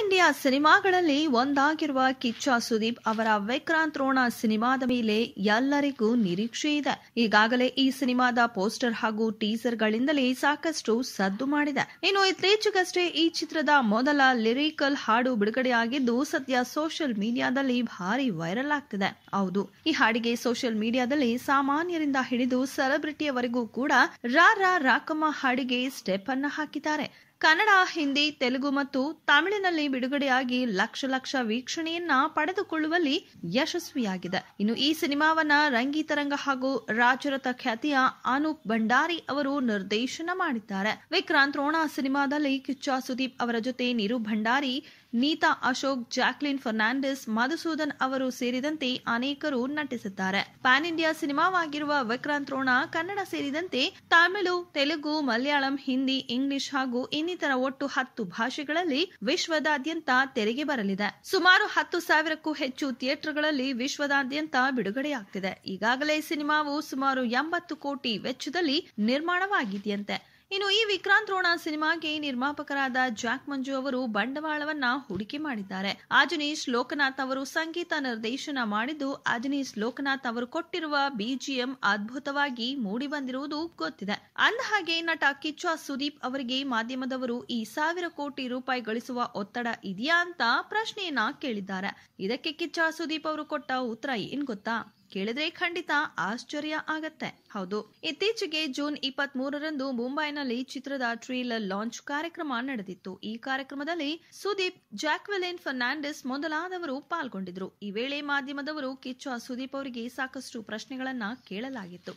India ಸಿನಿಮಾಗಳಲ್ಲಿ ಒಂದಾಗಿರುವ ಕಿಚ್ಚ ಸುದೀಪ್ ಅವರ ವಿಕ್ರಾಂತ್ ರೋಣ ಸಿನಿಮಾದ ಮೇಲೆ ಎಲ್ಲರಿಗೂ ನಿರೀಕ್ಷೆ ಇದೆ ಈಗಾಗಲೇ ಈ ಸಿನಿಮಾದ ಪೋಸ್ಟರ್ ಹಾಗೂ ಟೀಸರ್ ಗಳಿಂದಲೇ ಸಾಕಷ್ಟು ಸದ್ದು ಮಾಡಿದೆ ಇನ್ನು ಇತ್ತೀಚೆಗಷ್ಟೇ ಈ ಚಿತ್ರದ ಮೊದಲ ಲಿರಿಕಲ್ ಹಾಡು ಬಿಡುಗಡೆಯಾಗಿದ್ದು ಸದ್ಯ ಸೋಷಿಯಲ್ ಮೀಡಿಯಾದಲ್ಲಿ ಭಾರಿ ವೈರಲ್ ಆಗ್ತಿದೆ ಹೌದು ಈ ಹಾಡಿಗೆ ಸೋಷಿಯಲ್ ಮೀಡಿಯಾದಲ್ಲಿ ಸಾಮಾನ್ಯರಿಂದ ಹಿಡಿದು ಸೆಲೆಬ್ರಿಟಿಯವರೆಗೂ ಕೂಡ ರಾ ರಾಕಮ್ಮ ಹಾಡಿಗೆ ಸ್ಟೆಪ್ ಅನ್ನ ಹಾಕಿದ್ದಾರೆ ಕನ್ನಡ ಹಿಂದಿ ತೆಲುಗು ಮತ್ತು ತಮಿಳಿನಲ್ಲಿ ಬಿಡುಗಡೆಯಾಗಿ ಲಕ್ಷ ಲಕ್ಷ ವೀಕ್ಷಣೆಯನ್ನ ಪಡೆದುಕೊಳ್ಳುವಲ್ಲಿ ಯಶಸ್ವಿಯಾಗಿದೆ ಇನ್ನು ಈ ಸಿನಿಮಾವನ್ನ ರಂಗಿತರಂಗ ಹಾಗೂ ರಾಜರತ ಖ್ಯಾತಿಯ ಅನೂಪ್ ಭಂಡಾರಿ ಅವರು ನಿರ್ದೇಶನ ಮಾಡಿದ್ದಾರೆ ವಿಕ್ರಾಂತ್ ರೋಣ ಸಿನಿಮಾದಲ್ಲಿ ಕಿಚ್ಚ ಸುದೀಪ್ ಅವರ ಜೊತೆ ನಿರು ಭಂಡಾರಿ ನೀತಾ ಅಶೋಕ್ ಜಾಕ್ಲಿನ್ ಫರ್ನಾಂಡಿಸ್ ಮಧುಸೂದನ್ ಅವರು ಸೇರಿದಂತೆ ಅನೇಕರು ನಟಿಸಿದ್ದಾರೆ ಪ್ಯಾನ್ ಇಂಡಿಯಾ ಸಿನಿಮಾವಾಗಿರುವ ವಿಕ್ರಾಂತ್ ರೋಣ ಕನ್ನಡ ಸೇರಿದಂತೆ ತಮಿಳು ತೆಲುಗು ಮಲಯಾಳಂ ಹಿಂದಿ ಇಂಗ್ಲಿಷ್ ಹಾಗೂ ಇನ್ನಿತರ ಒಟ್ಟು ಹತ್ತು ಭಾಷೆಗಳಲ್ಲಿ ವಿಶ್ವದಾದ್ಯಂತ ತೆರೆಗೆ ಬರಲಿದೆ ಸುಮಾರು ಹತ್ತು ಸಾವಿರಕ್ಕೂ ಹೆಚ್ಚು ಥಿಯೇಟರ್ಗಳಲ್ಲಿ ವಿಶ್ವದಾದ್ಯಂತ ಬಿಡುಗಡೆಯಾಗ್ತಿದೆ ಈಗಾಗಲೇ ಸಿನಿಮಾವು ಸುಮಾರು ಎಂಬತ್ತು ಕೋಟಿ ವೆಚ್ಚದಲ್ಲಿ ನಿರ್ಮಾಣವಾಗಿದೆಯಂತೆ ಇನ್ನು ಈ ವಿಕ್ರಾಂತ್ ರೋಣ ಸಿನಿಮಾಗೆ ನಿರ್ಮಾಪಕರಾದ ಜಾಕ್ ಮಂಜು ಅವರು ಬಂಡವಾಳವನ್ನ ಹೂಡಿಕೆ ಮಾಡಿದ್ದಾರೆ ಆಜನೀಶ್ ಲೋಕನಾಥ್ ಅವರು ಸಂಗೀತ ನಿರ್ದೇಶನ ಮಾಡಿದ್ದು ಆಜನೀಶ್ ಲೋಕನಾಥ್ ಅವರು ಕೊಟ್ಟಿರುವ ಬಿಜಿಎಂ ಅದ್ಭುತವಾಗಿ ಮೂಡಿ ಬಂದಿರುವುದು ಗೊತ್ತಿದೆ ಅಂದಹಾಗೆ ನಟ ಕಿಚ್ಚ ಸುದೀಪ್ ಅವರಿಗೆ ಮಾಧ್ಯಮದವರು ಈ ಸಾವಿರ ಕೋಟಿ ರೂಪಾಯಿ ಗಳಿಸುವ ಒತ್ತಡ ಇದೆಯಾ ಅಂತ ಪ್ರಶ್ನೆಯನ್ನ ಕೇಳಿದ್ದಾರೆ ಇದಕ್ಕೆ ಕಿಚ್ಚ ಸುದೀಪ್ ಅವರು ಕೊಟ್ಟ ಉತ್ತರ ಏನ್ ಗೊತ್ತಾ ಕೇಳಿದ್ರೆ ಖಂಡಿತ ಆಶ್ಚರ್ಯ ಆಗತ್ತೆ ಹೌದು ಇತ್ತೀಚೆಗೆ ಜೂನ್ ಇಪ್ಪತ್ತ್ ಮೂರರಂದು ಮುಂಬೈನಲ್ಲಿ ಚಿತ್ರದ ಟ್ರೀಲರ್ ಲಾಂಚ್ ಕಾರ್ಯಕ್ರಮ ನಡೆದಿತ್ತು ಈ ಕಾರ್ಯಕ್ರಮದಲ್ಲಿ ಸುದೀಪ್ ಜಾಕ್ವೆಲಿನ್ ಫರ್ನಾಂಡಿಸ್ ಮೊದಲಾದವರು ಪಾಲ್ಗೊಂಡಿದ್ರು ಈ ವೇಳೆ ಮಾಧ್ಯಮದವರು ಕಿಚ್ಚ ಸುದೀಪ್ ಅವರಿಗೆ ಸಾಕಷ್ಟು ಪ್ರಶ್ನೆಗಳನ್ನ ಕೇಳಲಾಗಿತ್ತು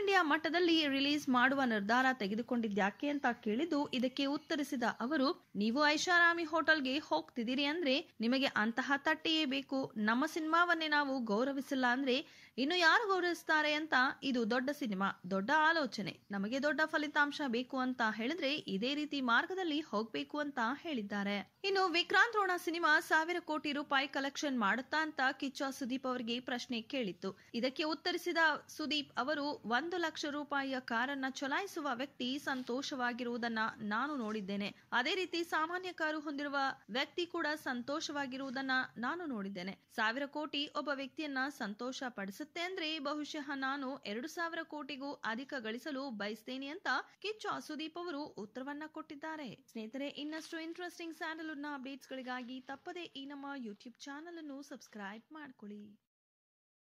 ಇಂಡಿಯಾ ಮಟ್ಟದಲ್ಲಿ ರಿಲೀಸ್ ಮಾಡುವ ನಿರ್ಧಾರ ತೆಗೆದುಕೊಂಡಿದ್ಯಾಕೆ ಅಂತ ಕೇಳಿದ್ದು ಇದಕ್ಕೆ ಉತ್ತರಿಸಿದ ಅವರು ನೀವು ಐಷಾರಾಮಿ ಹೋಟೆಲ್ಗೆ ಹೋಗ್ತಿದ್ದೀರಿ ಅಂದ್ರೆ ನಿಮಗೆ ಅಂತಹ ತಟ್ಟೆಯೇ ಬೇಕು ನಮ್ಮ ಸಿನಿಮಾವನ್ನೇ ನಾವು ಗೌರವಿಸಿಲ್ಲ ಅಂದ್ರೆ ಇನ್ನು ಯಾರು ಗೌರವಿಸ್ತಾರೆ ಅಂತ ಇದು ದೊಡ್ಡ ಸಿನಿಮಾ ದೊಡ್ಡ ಆಲೋಚನೆ ನಮಗೆ ದೊಡ್ಡ ಫಲಿತಾಂಶ ಬೇಕು ಅಂತ ಹೇಳಿದ್ರೆ ಇದೇ ರೀತಿ ಮಾರ್ಗದಲ್ಲಿ ಹೋಗ್ಬೇಕು ಅಂತ ಹೇಳಿದ್ದಾರೆ ಇನ್ನು ವಿಕ್ರಾಂತ್ ರೋಣ ಸಿನಿಮಾ ಸಾವಿರ ಕೋಟಿ ರೂಪಾಯಿ ಕಲೆಕ್ಷನ್ ಮಾಡುತ್ತಾ ಅಂತ ಕಿಚ್ಚ ಸುದೀಪ್ ಅವರಿಗೆ ಪ್ರಶ್ನೆ ಕೇಳಿತ್ತು ಇದಕ್ಕೆ ಉತ್ತರಿಸಿದ ಸುದೀಪ್ ಅವರು ಒಂದು ಒಂದು ಲಕ್ಷ ರೂಪಾಯಿಯ ಕಾರನ್ನ ಚಲಾಯಿಸುವ ವ್ಯಕ್ತಿ ಸಂತೋಷವಾಗಿರುವುದನ್ನ ನಾನು ನೋಡಿದ್ದೇನೆ ಅದೇ ರೀತಿ ಸಾಮಾನ್ಯ ಕಾರು ಹೊಂದಿರುವ ವ್ಯಕ್ತಿ ಕೂಡ ಸಂತೋಷವಾಗಿರುವುದನ್ನ ನಾನು ನೋಡಿದ್ದೇನೆ ಸಾವಿರ ಕೋಟಿ ಒಬ್ಬ ವ್ಯಕ್ತಿಯನ್ನ ಸಂತೋಷ ಪಡಿಸುತ್ತೆ ಅಂದ್ರೆ ಬಹುಶಃ ನಾನು ಎರಡು ಸಾವಿರ ಕೋಟಿಗೂ ಅಧಿಕ ಗಳಿಸಲು ಬಯಸ್ತೇನೆ ಅಂತ ಕಿಚ್ಚು ಸುದೀಪ್ ಅವರು ಉತ್ತರವನ್ನ ಕೊಟ್ಟಿದ್ದಾರೆ ಸ್ನೇಹಿತರೆ ಇನ್ನಷ್ಟು ಇಂಟ್ರೆಸ್ಟಿಂಗ್ ಸ್ಯಾಂಡಲ್ವುಡ್ ನ ಅಪ್ಡೇಟ್ಸ್ ಗಳಿಗಾಗಿ ತಪ್ಪದೇ ಈ ನಮ್ಮ ಯೂಟ್ಯೂಬ್ ಚಾನಲ್ ಅನ್ನು ಸಬ್ಸ್ಕ್ರೈಬ್ ಮಾಡ್ಕೊಳ್ಳಿ